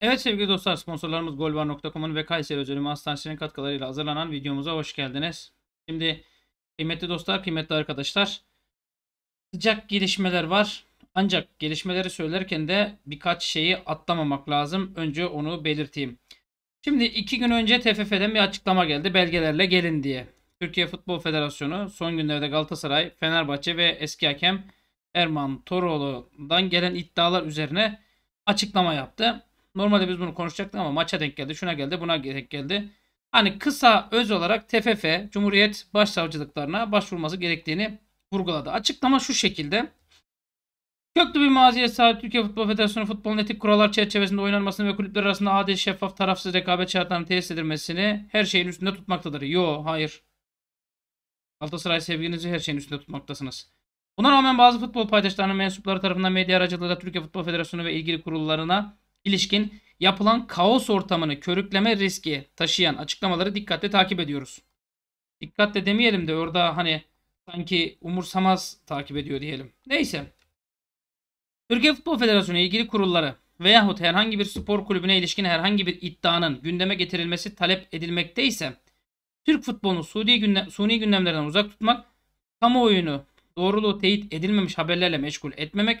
Evet sevgili dostlar sponsorlarımız golvar.com'un ve Kayseri Özel Hastanesi'nin katkılarıyla hazırlanan videomuza hoş geldiniz. Şimdi kıymetli dostlar, kıymetli arkadaşlar sıcak gelişmeler var. Ancak gelişmeleri söylerken de birkaç şeyi atlamamak lazım. Önce onu belirteyim. Şimdi iki gün önce TFF'den bir açıklama geldi belgelerle gelin diye. Türkiye Futbol Federasyonu son günlerde Galatasaray, Fenerbahçe ve eski hakem Erman Toroğlu'dan gelen iddialar üzerine açıklama yaptı. Normalde biz bunu konuşacaktık ama maça denk geldi, şuna geldi, buna denk geldi. Hani kısa öz olarak TFF Cumhuriyet Başsavcılıklarına başvurması gerektiğini vurguladı. Açıklama şu şekilde. Köklü bir maziye sahip Türkiye Futbol Federasyonu futbolun etik kurallar çerçevesinde oynanmasını ve kulüpler arasında adil, şeffaf, tarafsız rekabet şartlarının tesis edilmesini her şeyin üstünde tutmaktadır. Yo, hayır. Galatasaray sevginizi her şeyin üstünde tutmaktasınız. Buna rağmen bazı futbol paydaşlarının mensupları tarafından medya aracılığıyla Türkiye Futbol Federasyonu ve ilgili kurullarına ilişkin yapılan kaos ortamını körükleme riski taşıyan açıklamaları dikkatle takip ediyoruz. Dikkatle demeyelim de orada hani sanki umursamaz takip ediyor diyelim. Neyse. Türkiye Futbol Federasyonu ilgili kurulları veyahut herhangi bir spor kulübüne ilişkin herhangi bir iddianın gündeme getirilmesi talep edilmekteyse, Türk futbolunu Suudi gündem, suni gündemlerden uzak tutmak, kamuoyunu doğruluğu teyit edilmemiş haberlerle meşgul etmemek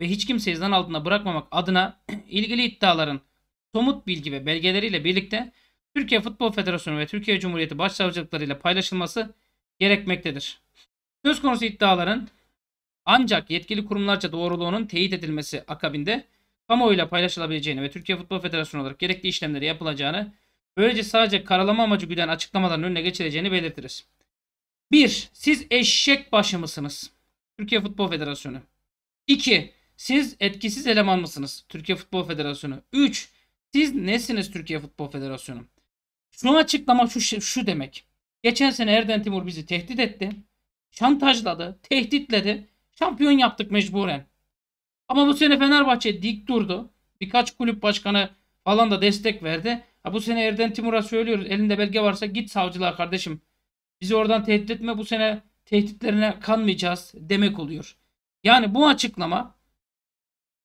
ve hiç kimseyi zan altında bırakmamak adına ilgili iddiaların somut bilgi ve belgeleriyle birlikte Türkiye Futbol Federasyonu ve Türkiye Cumhuriyeti Başsavcılıklarıyla paylaşılması gerekmektedir. Söz konusu iddiaların ancak yetkili kurumlarca doğruluğunun teyit edilmesi akabinde kamuoyuyla paylaşılabileceğini ve Türkiye Futbol Federasyonu olarak gerekli işlemleri yapılacağını, böylece sadece karalama amacı güden açıklamaların önüne geçileceğini belirtiriz. 1. Siz eşek başı mısınız? Türkiye Futbol Federasyonu. 2. Siz etkisiz eleman mısınız Türkiye Futbol Federasyonu? 3. Siz nesiniz Türkiye Futbol Federasyonu? Şunu açıklama şu, şey, şu demek. Geçen sene Erden Timur bizi tehdit etti. Şantajladı, tehditledi. Şampiyon yaptık mecburen. Ama bu sene Fenerbahçe dik durdu. Birkaç kulüp başkanı falan da destek verdi. Ha, bu sene Erden Timur'a söylüyoruz. Elinde belge varsa git savcılığa kardeşim. Bizi oradan tehdit etme. Bu sene tehditlerine kanmayacağız demek oluyor. Yani bu açıklama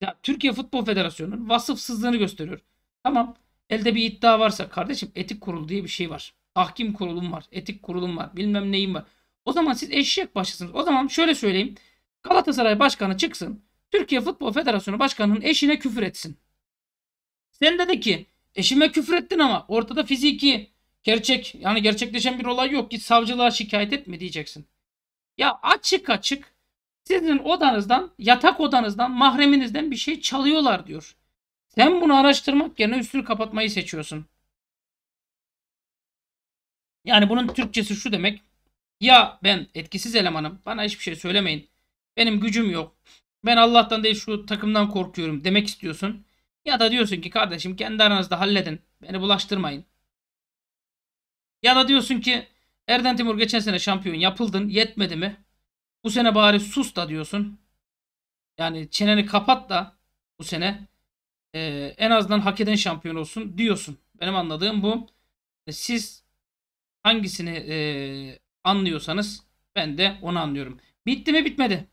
ya Türkiye Futbol Federasyonu'nun vasıfsızlığını gösteriyor. Tamam elde bir iddia varsa kardeşim etik kurul diye bir şey var. Ahkim kurulum var. Etik kurulum var. Bilmem neyim var. O zaman siz eşek başısınız. O zaman şöyle söyleyeyim. Galatasaray Başkanı çıksın. Türkiye Futbol Federasyonu Başkanı'nın eşine küfür etsin. Sen dedi ki eşime küfür ettin ama ortada fiziki gerçek yani gerçekleşen bir olay yok. ki savcılığa şikayet etme diyeceksin. Ya açık açık sizin odanızdan, yatak odanızdan, mahreminizden bir şey çalıyorlar diyor. Sen bunu araştırmak yerine üstünü kapatmayı seçiyorsun. Yani bunun Türkçesi şu demek. Ya ben etkisiz elemanım. Bana hiçbir şey söylemeyin. Benim gücüm yok. Ben Allah'tan değil şu takımdan korkuyorum demek istiyorsun. Ya da diyorsun ki kardeşim kendi aranızda halledin. Beni bulaştırmayın. Ya da diyorsun ki Erden Timur geçen sene şampiyon yapıldın. Yetmedi mi? Bu sene bari sus da diyorsun. Yani çeneni kapat da bu sene e, en azından hak eden şampiyon olsun diyorsun. Benim anladığım bu. E, siz hangisini e, anlıyorsanız ben de onu anlıyorum. Bitti mi bitmedi.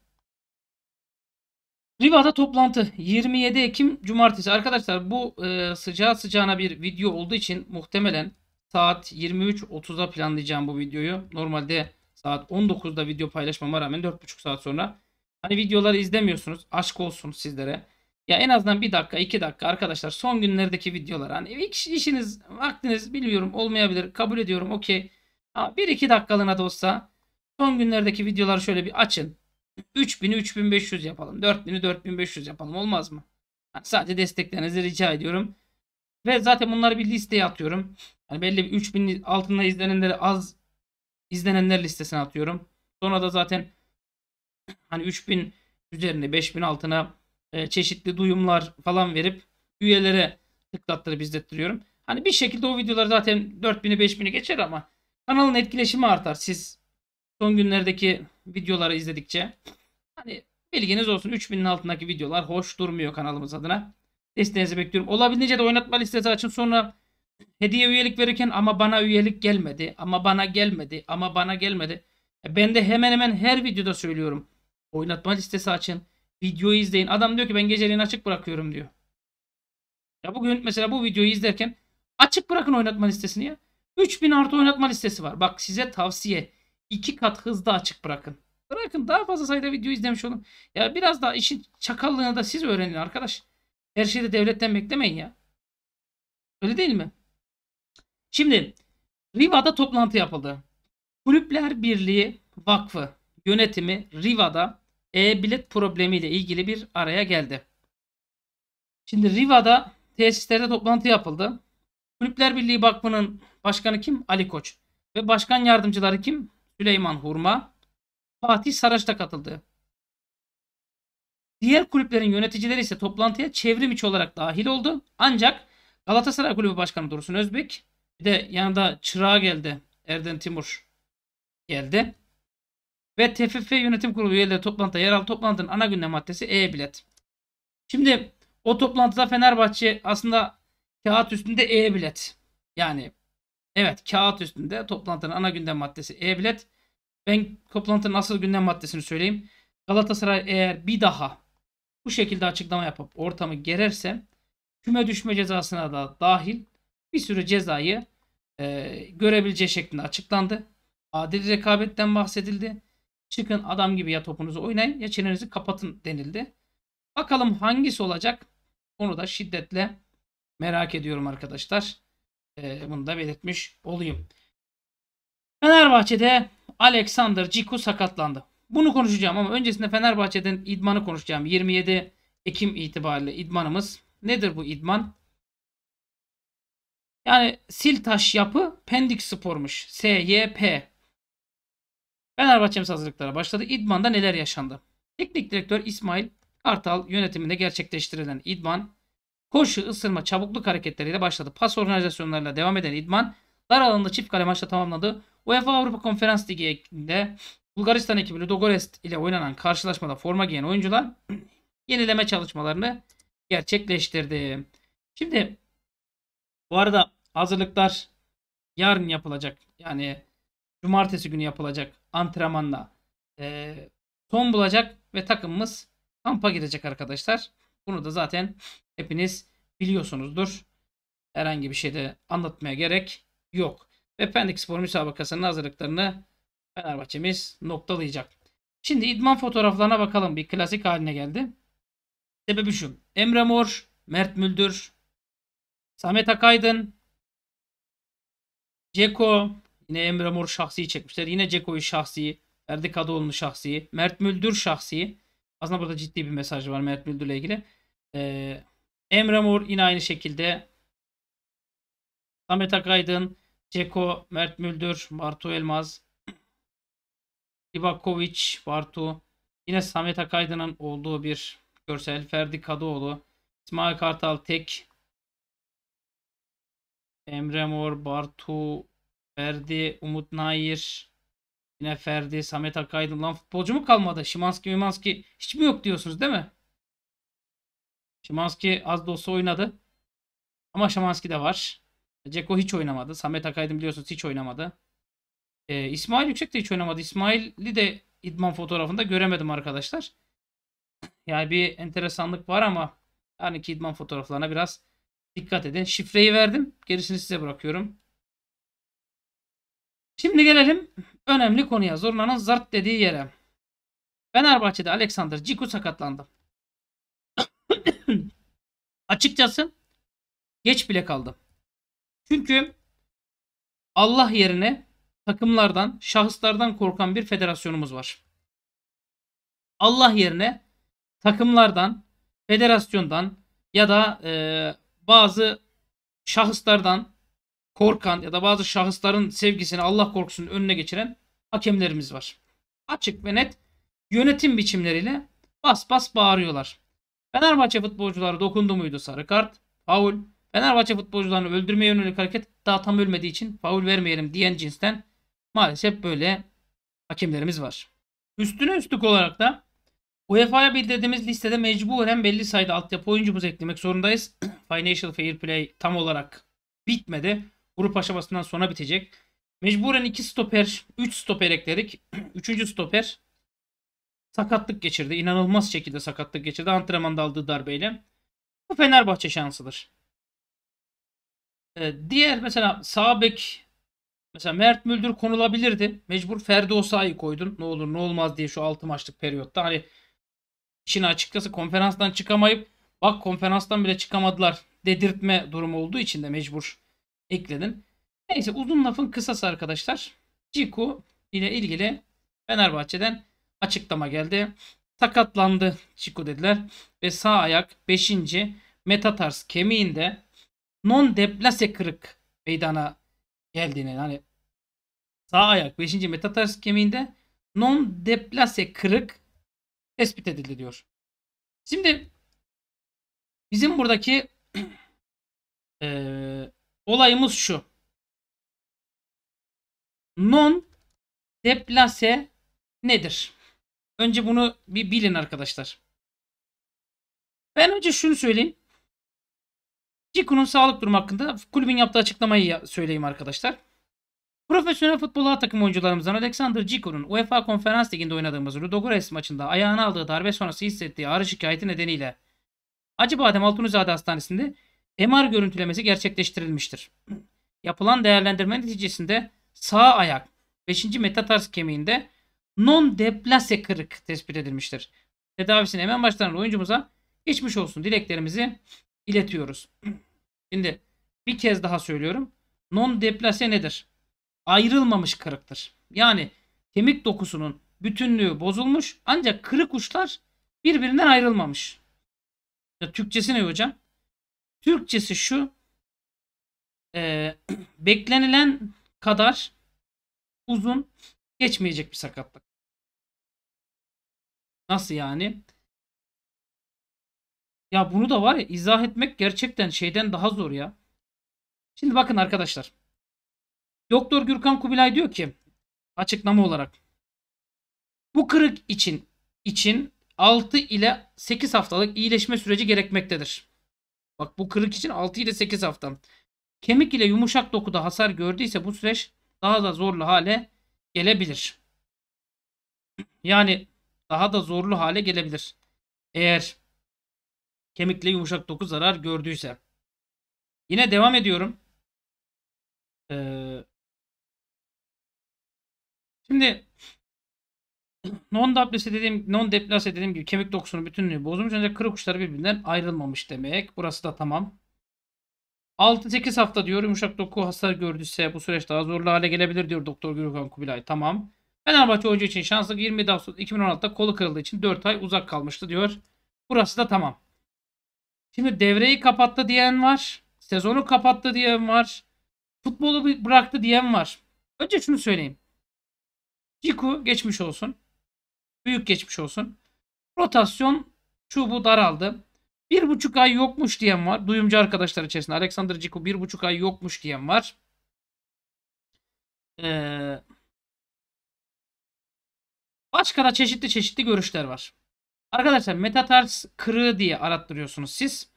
Riva'da toplantı 27 Ekim Cumartesi. Arkadaşlar bu e, sıcağı sıcağına bir video olduğu için muhtemelen saat 23.30'a planlayacağım bu videoyu. Normalde Saat 19'da video paylaşmama rağmen 4,5 saat sonra. Hani videoları izlemiyorsunuz. Aşk olsun sizlere. Ya en azından bir dakika, iki dakika arkadaşlar son günlerdeki videolar. Hani işiniz, vaktiniz bilmiyorum olmayabilir. Kabul ediyorum okey. Ama bir iki dakikalığına da olsa son günlerdeki videoları şöyle bir açın. 3000'i 3500 yapalım. 4000'i 4500 yapalım. Olmaz mı? Yani sadece desteklerinizi rica ediyorum. Ve zaten bunları bir listeye atıyorum. Yani belli bir 3000 altında izlenenleri az izlenenler listesine atıyorum. Sonra da zaten hani 3000 üzerine 5000 altına e, çeşitli duyumlar falan verip üyelere tıklattırıp izlettiriyorum. Hani bir şekilde o videolar zaten 4000'i 5000'i geçer ama kanalın etkileşimi artar. Siz son günlerdeki videoları izledikçe hani bilginiz olsun 3000'in altındaki videolar hoş durmuyor kanalımız adına. Desteğinizi bekliyorum. Olabildiğince de oynatma listesi açın. Sonra hediye üyelik verirken ama bana üyelik gelmedi, ama bana gelmedi, ama bana gelmedi. E, ben de hemen hemen her videoda söylüyorum. Oynatma listesi açın. Videoyu izleyin. Adam diyor ki ben geceliğin açık bırakıyorum diyor. Ya bugün mesela bu videoyu izlerken açık bırakın oynatma listesini ya. 3000 artı oynatma listesi var. Bak size tavsiye. 2 kat hızda açık bırakın. Bırakın daha fazla sayıda video izlemiş olun. Ya biraz daha işin çakallığını da siz öğrenin arkadaş. Her şeyi de devletten beklemeyin ya. Öyle değil mi? Şimdi Riva'da toplantı yapıldı. Kulüpler Birliği Vakfı yönetimi Riva'da e-bilet problemiyle ilgili bir araya geldi. Şimdi Riva'da tesislerde toplantı yapıldı. Kulüpler Birliği Vakfı'nın başkanı kim? Ali Koç. Ve başkan yardımcıları kim? Süleyman Hurma. Fatih Saraç da katıldı. Diğer kulüplerin yöneticileri ise toplantıya çevrim içi olarak dahil oldu. Ancak Galatasaray Kulübü Başkanı Dursun Özbek, bir de yanında çırağı geldi. Erden Timur geldi. Ve TFF yönetim kurulu üyeleri toplantıda al toplantının ana gündem maddesi e-bilet. Şimdi o toplantıda Fenerbahçe aslında kağıt üstünde e-bilet. Yani evet kağıt üstünde toplantının ana gündem maddesi e-bilet. Ben toplantının asıl gündem maddesini söyleyeyim. Galatasaray eğer bir daha bu şekilde açıklama yapıp ortamı gererse küme düşme cezasına da dahil bir sürü cezayı e, görebileceği şeklinde açıklandı. Adil rekabetten bahsedildi. Çıkın adam gibi ya topunuzu oynayın ya çenenizi kapatın denildi. Bakalım hangisi olacak? Onu da şiddetle merak ediyorum arkadaşlar. E, bunu da belirtmiş olayım. Fenerbahçe'de Alexander Ciku sakatlandı. Bunu konuşacağım ama öncesinde Fenerbahçe'den idmanı konuşacağım. 27 Ekim itibariyle idmanımız. Nedir bu idman? Yani sil taş yapı Pendik Spor'muş. SYP. Fenerbahçe'miz hazırlıklara başladı. İdman'da neler yaşandı? Teknik direktör İsmail Kartal yönetiminde gerçekleştirilen idman, koşu, ısırma, çabukluk hareketleriyle başladı. Pas organizasyonlarıyla devam eden idman, dar alanda çift kale maçla tamamladı. UEFA Avrupa Konferans Ligi'nde Bulgaristan ekibi Ludogorets ile oynanan karşılaşmada forma giyen oyuncular yenileme çalışmalarını gerçekleştirdi. Şimdi bu arada hazırlıklar yarın yapılacak. Yani cumartesi günü yapılacak antrenmanla e, son bulacak ve takımımız kampa girecek arkadaşlar. Bunu da zaten hepiniz biliyorsunuzdur. Herhangi bir şeyde anlatmaya gerek yok. Ve Pendik Spor müsabakasının hazırlıklarını Fenerbahçe'miz noktalayacak. Şimdi idman fotoğraflarına bakalım. Bir klasik haline geldi. Sebebi şu. Emre Mor, Mert Müldür, Samet Akaydın. Ceko. Yine Emre Mor şahsiyi çekmişler. Yine Ceko'yu şahsiyi. Ferdi Kadıoğlu'nu şahsiyi. Mert Müldür şahsiyi. Aslında burada ciddi bir mesaj var Mert Müldür ile ilgili. Ee, Emre Mor yine aynı şekilde. Samet Akaydın. Ceko, Mert Müldür, Bartu Elmaz, Livakovic, Bartu. Yine Samet Akaydın'ın olduğu bir görsel. Ferdi Kadıoğlu, İsmail Kartal Tek, Emre Mor, Bartu, Ferdi, Umut Nayir, Yine Ferdi, Samet Akaydın. Lan futbolcu mu kalmadı? Şimanski, Mimanski hiç mi yok diyorsunuz değil mi? Şimanski az da olsa oynadı. Ama Şimanski de var. Ceko hiç oynamadı. Samet Akaydın biliyorsunuz hiç oynamadı. Ee, İsmail Yüksek de hiç oynamadı. İsmail'i de idman fotoğrafında göremedim arkadaşlar. Yani bir enteresanlık var ama yani ki idman fotoğraflarına biraz Dikkat edin. Şifreyi verdim. Gerisini size bırakıyorum. Şimdi gelelim önemli konuya. Zorna'nın zart dediği yere. Fenerbahçe'de Alexander Ciku sakatlandı. Açıkçası geç bile kaldım. Çünkü Allah yerine takımlardan, şahıslardan korkan bir federasyonumuz var. Allah yerine takımlardan, federasyondan ya da e, bazı şahıslardan korkan ya da bazı şahısların sevgisini Allah korkusunun önüne geçiren hakemlerimiz var. Açık ve net yönetim biçimleriyle bas bas bağırıyorlar. Fenerbahçe futbolcuları dokundu muydu sarı kart, faul, Fenerbahçe futbolcularını öldürmeye yönelik hareket daha tam ölmediği için faul vermeyelim diyen cinsten maalesef böyle hakemlerimiz var. Üstüne üstlük olarak da UEFA'ya bildirdiğimiz listede mecburen belli sayıda altyapı oyuncumuzu eklemek zorundayız. Financial Fair Play tam olarak bitmedi. Grup aşamasından sonra bitecek. Mecburen 2 stoper, 3 stoper ekledik. 3. stoper sakatlık geçirdi. İnanılmaz şekilde sakatlık geçirdi antrenmanda aldığı darbeyle. Bu Fenerbahçe şansıdır. Ee, diğer mesela sağ bek mesela Mert Müldür konulabilirdi. Mecbur Ferdi Osa'yı koydun. Ne olur ne olmaz diye şu 6 maçlık periyotta. Hani işin açıkçası konferanstan çıkamayıp bak konferanstan bile çıkamadılar dedirtme durumu olduğu için de mecbur ekledin. Neyse uzun lafın kısası arkadaşlar. Ciku ile ilgili Fenerbahçe'den açıklama geldi. Sakatlandı Ciku dediler ve sağ ayak 5. metatars kemiğinde non deplase kırık meydana geldiğini hani sağ ayak 5. metatars kemiğinde non deplase kırık tespit edildi diyor. Şimdi bizim buradaki e, olayımız şu. Non deplase nedir? Önce bunu bir bilin arkadaşlar. Ben önce şunu söyleyeyim. Ciku'nun sağlık durumu hakkında kulübün yaptığı açıklamayı söyleyeyim arkadaşlar. Profesyonel futbol takım oyuncularımızdan Alexander Ciku'nun UEFA Konferans Ligi'nde oynadığımız Ludogorets maçında ayağına aldığı darbe sonrası hissettiği ağrı şikayeti nedeniyle Acıbadem Altunizade Hastanesi'nde MR görüntülemesi gerçekleştirilmiştir. Yapılan değerlendirme neticesinde sağ ayak 5. metatars kemiğinde non deplase kırık tespit edilmiştir. Tedavisini hemen başlanan oyuncumuza geçmiş olsun dileklerimizi iletiyoruz. Şimdi bir kez daha söylüyorum. Non deplase nedir? ayrılmamış kırıktır. Yani kemik dokusunun bütünlüğü bozulmuş ancak kırık uçlar birbirinden ayrılmamış. Ya Türkçesi ne hocam? Türkçesi şu e, beklenilen kadar uzun geçmeyecek bir sakatlık. Nasıl yani? Ya bunu da var ya izah etmek gerçekten şeyden daha zor ya. Şimdi bakın arkadaşlar. Doktor Gürkan Kubilay diyor ki açıklama olarak bu kırık için için 6 ile 8 haftalık iyileşme süreci gerekmektedir. Bak bu kırık için 6 ile 8 hafta. Kemik ile yumuşak dokuda hasar gördüyse bu süreç daha da zorlu hale gelebilir. Yani daha da zorlu hale gelebilir. Eğer kemikle yumuşak doku zarar gördüyse. Yine devam ediyorum. Ee, Şimdi non deplase dediğim non deplase dediğim gibi kemik dokusunu bütünlüğü bozulmuş ancak kırık uçları birbirinden ayrılmamış demek. Burası da tamam. 6-8 hafta diyor yumuşak doku hasar gördüyse bu süreç daha zorlu hale gelebilir diyor Doktor Gürkan Kubilay. Tamam. Fenerbahçe hoca için şanslı 20 Ağustos 2016'da kolu kırıldığı için 4 ay uzak kalmıştı diyor. Burası da tamam. Şimdi devreyi kapattı diyen var. Sezonu kapattı diyen var. Futbolu bıraktı diyen var. Önce şunu söyleyeyim. Ciku geçmiş olsun. Büyük geçmiş olsun. Rotasyon çubu daraldı. Bir buçuk ay yokmuş diyen var. Duyumcu arkadaşlar içerisinde. Alexander Ciku bir buçuk ay yokmuş diyen var. Ee, başka da çeşitli çeşitli görüşler var. Arkadaşlar metatars kırığı diye arattırıyorsunuz siz.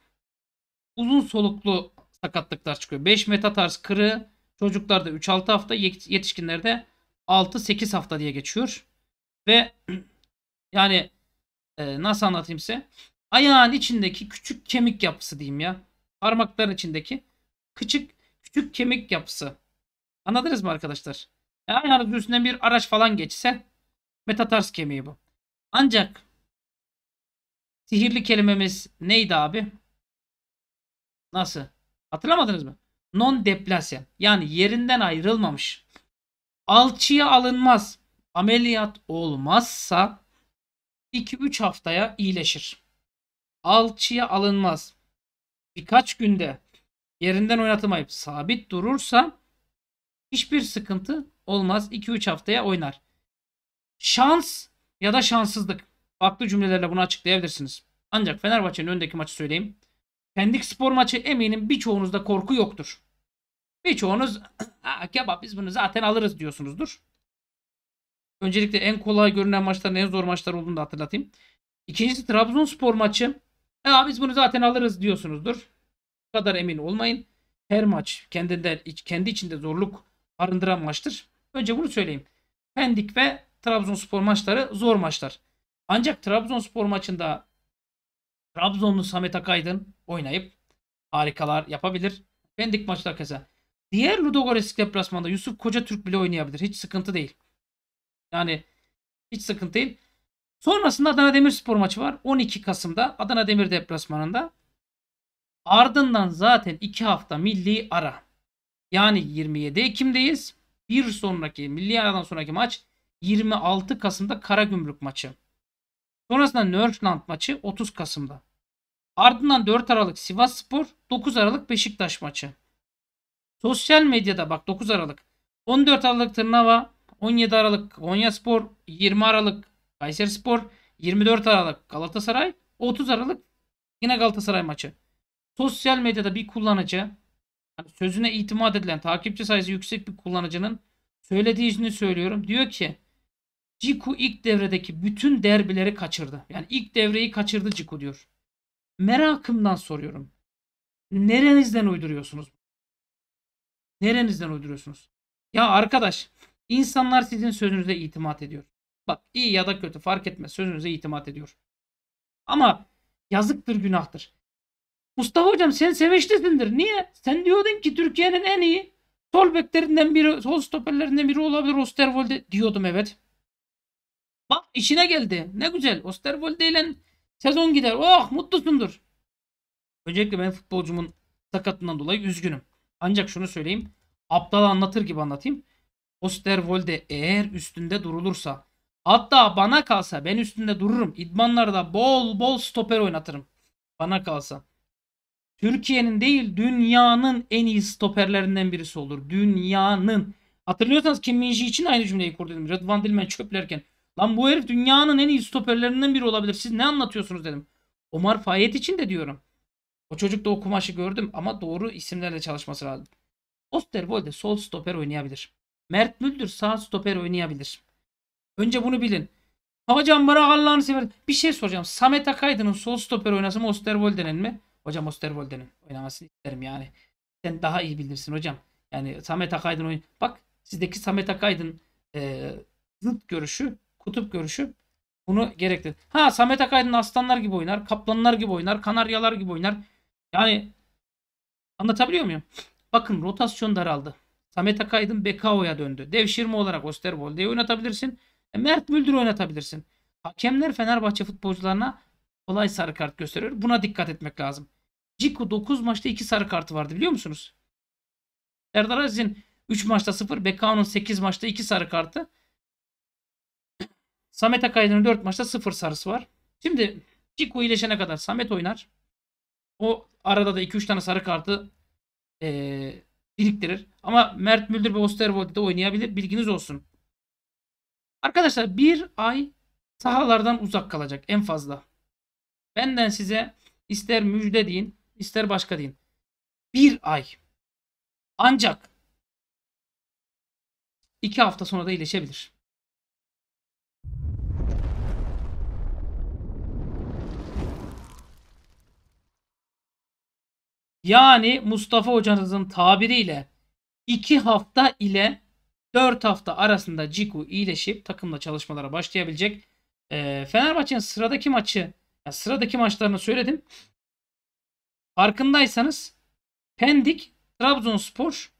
Uzun soluklu sakatlıklar çıkıyor. 5 metatars kırığı çocuklarda 3-6 hafta yetişkinlerde 6-8 hafta diye geçiyor. Ve yani e, nasıl anlatayım size? Ayağın içindeki küçük kemik yapısı diyeyim ya. Parmakların içindeki küçük küçük kemik yapısı. Anladınız mı arkadaşlar? E, ayağınızın üstünden bir araç falan geçse metatars kemiği bu. Ancak sihirli kelimemiz neydi abi? Nasıl? Hatırlamadınız mı? Non deplasya Yani yerinden ayrılmamış alçıya alınmaz. Ameliyat olmazsa 2-3 haftaya iyileşir. Alçıya alınmaz. Birkaç günde yerinden oynatamayıp sabit durursa hiçbir sıkıntı olmaz. 2-3 haftaya oynar. Şans ya da şanssızlık. Farklı cümlelerle bunu açıklayabilirsiniz. Ancak Fenerbahçe'nin öndeki maçı söyleyeyim. Pendik spor maçı eminim birçoğunuzda korku yoktur. Birçoğunuz kebap biz bunu zaten alırız diyorsunuzdur. Öncelikle en kolay görünen maçların en zor maçlar olduğunu da hatırlatayım. İkincisi Trabzonspor maçı. Ya biz bunu zaten alırız diyorsunuzdur. Bu kadar emin olmayın. Her maç kendinde, kendi içinde zorluk barındıran maçtır. Önce bunu söyleyeyim. Pendik ve Trabzonspor maçları zor maçlar. Ancak Trabzonspor maçında Trabzonlu Samet Akaydın oynayıp harikalar yapabilir. Pendik maçta keza Diğer Ludogorets deplasmanda Yusuf Koca Türk bile oynayabilir. Hiç sıkıntı değil. Yani hiç sıkıntı değil. Sonrasında Adana Demirspor maçı var. 12 Kasım'da Adana Demir deplasmanında. Ardından zaten 2 hafta milli ara. Yani 27 Ekim'deyiz. Bir sonraki milli aradan sonraki maç 26 Kasım'da Karagümrük maçı. Sonrasında Nörfland maçı 30 Kasım'da. Ardından 4 Aralık Sivas Spor, 9 Aralık Beşiktaş maçı. Sosyal medyada bak 9 Aralık. 14 Aralık Tırnava. 17 Aralık Konya Spor. 20 Aralık Kayseri Spor. 24 Aralık Galatasaray. 30 Aralık yine Galatasaray maçı. Sosyal medyada bir kullanıcı hani sözüne itimat edilen takipçi sayısı yüksek bir kullanıcının söylediğini söylüyorum. Diyor ki Ciku ilk devredeki bütün derbileri kaçırdı. Yani ilk devreyi kaçırdı Ciku diyor. Merakımdan soruyorum. Nerenizden uyduruyorsunuz? Nerenizden uyduruyorsunuz? Ya arkadaş insanlar sizin sözünüze itimat ediyor. Bak iyi ya da kötü fark etmez sözünüze itimat ediyor. Ama yazıktır günahtır. Mustafa hocam sen sevinçlisindir. Niye? Sen diyordun ki Türkiye'nin en iyi sol beklerinden biri, sol stoperlerinden biri olabilir Osterwolde diyordum evet. Bak işine geldi. Ne güzel. Osterwolde ile sezon gider. Oh mutlusundur. Öncelikle ben futbolcumun sakatından dolayı üzgünüm. Ancak şunu söyleyeyim. Aptal anlatır gibi anlatayım. Osterwolde eğer üstünde durulursa hatta bana kalsa ben üstünde dururum. İdmanlarda bol bol stoper oynatırım. Bana kalsa. Türkiye'nin değil dünyanın en iyi stoperlerinden birisi olur. Dünyanın. Hatırlıyorsanız Kim Minji için aynı cümleyi kurdum. Rıdvan Dilmen çöplerken. Lan bu herif dünyanın en iyi stoperlerinden biri olabilir. Siz ne anlatıyorsunuz dedim. Omar Fayet için de diyorum. O çocuk da o kumaşı gördüm ama doğru isimlerle çalışması lazım. Osterwolde sol stoper oynayabilir. Mert Müldür sağ stoper oynayabilir. Önce bunu bilin. Hocam bırak Allah'ını sever. Bir şey soracağım. Samet Akaydın'ın sol stoper oynasın mı Osterwolde'nin mi? Hocam Osterwolde'nin oynamasını isterim yani. Sen daha iyi bilirsin hocam. Yani Samet Akaydın oyun. Bak sizdeki Samet Akaydın e, zıt görüşü, kutup görüşü bunu gerektir. Ha Samet Akaydın aslanlar gibi oynar, kaplanlar gibi oynar, kanaryalar gibi oynar. Yani anlatabiliyor muyum? Bakın rotasyon daraldı. Samet Akaydın Bekao'ya döndü. Devşirme olarak Osterwolde'yi oynatabilirsin. E, Mert Müldür'ü oynatabilirsin. Hakemler Fenerbahçe futbolcularına kolay sarı kart gösteriyor. Buna dikkat etmek lazım. Ciku 9 maçta 2 sarı kartı vardı biliyor musunuz? Serdar Aziz'in 3 maçta 0, Bekao'nun 8 maçta 2 sarı kartı. Samet Akaydın'ın 4 maçta 0 sarısı var. Şimdi Ciku iyileşene kadar Samet oynar. O arada da 2-3 tane sarı kartı ee, biriktirir. Ama Mert Müldür ve Osterwold'de oynayabilir. Bilginiz olsun. Arkadaşlar bir ay sahalardan uzak kalacak en fazla. Benden size ister müjde deyin ister başka deyin. Bir ay. Ancak iki hafta sonra da iyileşebilir. Yani Mustafa hocanızın tabiriyle 2 hafta ile 4 hafta arasında Ciku iyileşip takımla çalışmalara başlayabilecek. E, Fenerbahçe'nin sıradaki maçı, yani sıradaki maçlarını söyledim. Farkındaysanız Pendik, Trabzonspor,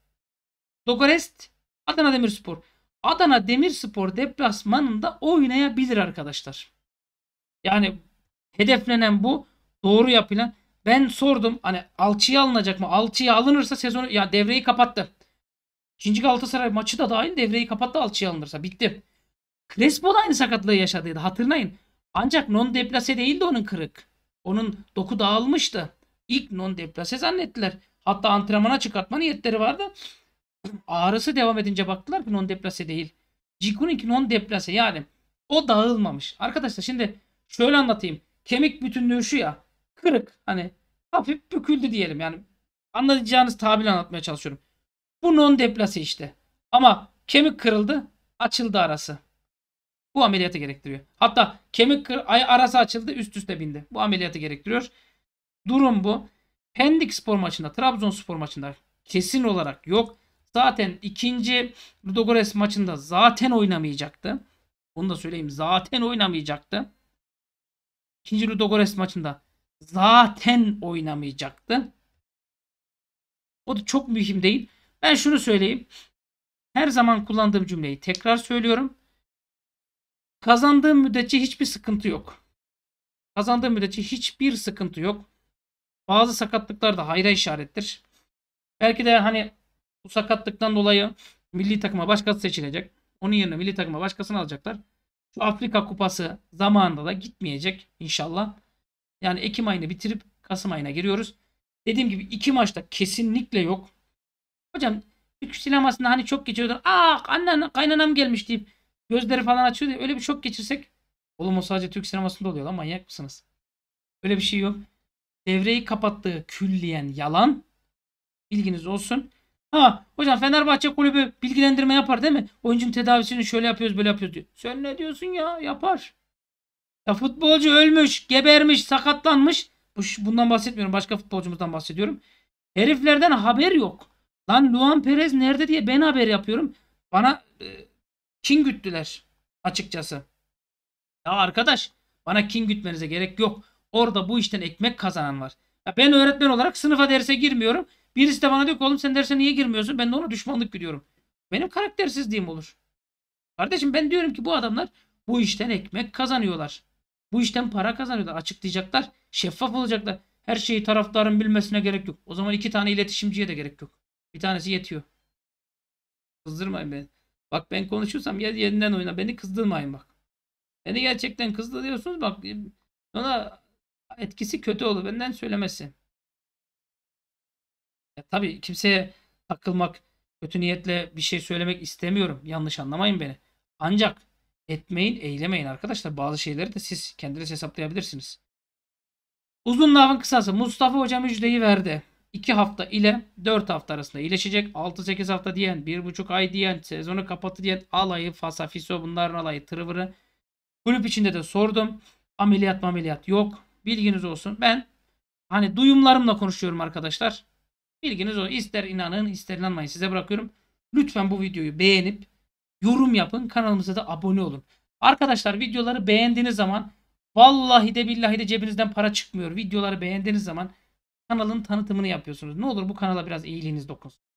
Dogorest, Adana Demirspor. Adana Demirspor deplasmanında oynayabilir arkadaşlar. Yani hedeflenen bu. Doğru yapılan. Ben sordum hani alçıya alınacak mı? Alçıya alınırsa sezonu ya devreyi kapattı. İkinci Galatasaray maçı da dahil devreyi kapattı alçıya alınırsa. Bitti. Crespo da aynı sakatlığı yaşadıydı hatırlayın. Ancak non deplase değildi onun kırık. Onun doku dağılmıştı. İlk non deplase zannettiler. Hatta antrenmana çıkartma niyetleri vardı. Ağrısı devam edince baktılar ki non deplase değil. Cikuninki non deplase yani o dağılmamış. Arkadaşlar şimdi şöyle anlatayım. Kemik bütünlüğü şu ya kırık. Hani hafif büküldü diyelim. Yani anlayacağınız tabirle anlatmaya çalışıyorum. Bu non deplase işte. Ama kemik kırıldı, açıldı arası. Bu ameliyatı gerektiriyor. Hatta kemik kır arası açıldı, üst üste bindi. Bu ameliyatı gerektiriyor. Durum bu. Pendik spor maçında, Trabzon spor maçında kesin olarak yok. Zaten ikinci Ludogorets maçında zaten oynamayacaktı. Onu da söyleyeyim. Zaten oynamayacaktı. İkinci Ludogorets maçında zaten oynamayacaktı. O da çok mühim değil. Ben şunu söyleyeyim. Her zaman kullandığım cümleyi tekrar söylüyorum. Kazandığım müddetçe hiçbir sıkıntı yok. Kazandığım müddetçe hiçbir sıkıntı yok. Bazı sakatlıklar da hayra işarettir. Belki de hani bu sakatlıktan dolayı milli takıma başkası seçilecek. Onun yerine milli takıma başkasını alacaklar. Şu Afrika Kupası zamanında da gitmeyecek inşallah. Yani Ekim ayını bitirip Kasım ayına giriyoruz. Dediğim gibi iki maçta kesinlikle yok. Hocam Türk sinemasında hani çok geçiyorlar. Aa annen kaynanam gelmiş deyip gözleri falan açıyor diye öyle bir şok geçirsek. Oğlum o sadece Türk sinemasında oluyor lan manyak mısınız? Öyle bir şey yok. Devreyi kapattığı külliyen yalan. Bilginiz olsun. Ha hocam Fenerbahçe kulübü bilgilendirme yapar değil mi? Oyuncunun tedavisini şöyle yapıyoruz böyle yapıyoruz diyor. Sen ne diyorsun ya yapar. Ya futbolcu ölmüş, gebermiş, sakatlanmış. Bu Bundan bahsetmiyorum. Başka futbolcumuzdan bahsediyorum. Heriflerden haber yok. Lan Luan Perez nerede diye ben haber yapıyorum. Bana e, kin güttüler açıkçası. Ya arkadaş bana kin gütmenize gerek yok. Orada bu işten ekmek kazanan var. Ya ben öğretmen olarak sınıfa derse girmiyorum. Birisi de bana diyor ki oğlum sen derse niye girmiyorsun? Ben de ona düşmanlık gidiyorum. Benim karaktersizliğim olur. Kardeşim ben diyorum ki bu adamlar bu işten ekmek kazanıyorlar. Bu işten para kazanıyorlar. Açıklayacaklar. Şeffaf olacaklar. Her şeyi taraftarın bilmesine gerek yok. O zaman iki tane iletişimciye de gerek yok. Bir tanesi yetiyor. Kızdırmayın beni. Bak ben konuşursam yer yerinden oyna. Beni kızdırmayın bak. Beni gerçekten kızdırıyorsunuz bak. Ona etkisi kötü olur. Benden söylemesi. Ya, tabii kimseye takılmak, kötü niyetle bir şey söylemek istemiyorum. Yanlış anlamayın beni. Ancak etmeyin, eylemeyin arkadaşlar. Bazı şeyleri de siz kendiniz hesaplayabilirsiniz. Uzun lafın kısası Mustafa Hoca müjdeyi verdi. 2 hafta ile 4 hafta arasında iyileşecek. 6-8 hafta diyen, 1,5 ay diyen, sezonu kapatı diyen alayı, fasa, fiso bunların alayı, tırıvırı. Kulüp içinde de sordum. Ameliyat ameliyat yok. Bilginiz olsun. Ben hani duyumlarımla konuşuyorum arkadaşlar. Bilginiz olsun. İster inanın ister inanmayın size bırakıyorum. Lütfen bu videoyu beğenip yorum yapın. Kanalımıza da abone olun. Arkadaşlar videoları beğendiğiniz zaman vallahi de billahi de cebinizden para çıkmıyor. Videoları beğendiğiniz zaman kanalın tanıtımını yapıyorsunuz. Ne olur bu kanala biraz iyiliğiniz dokunsun.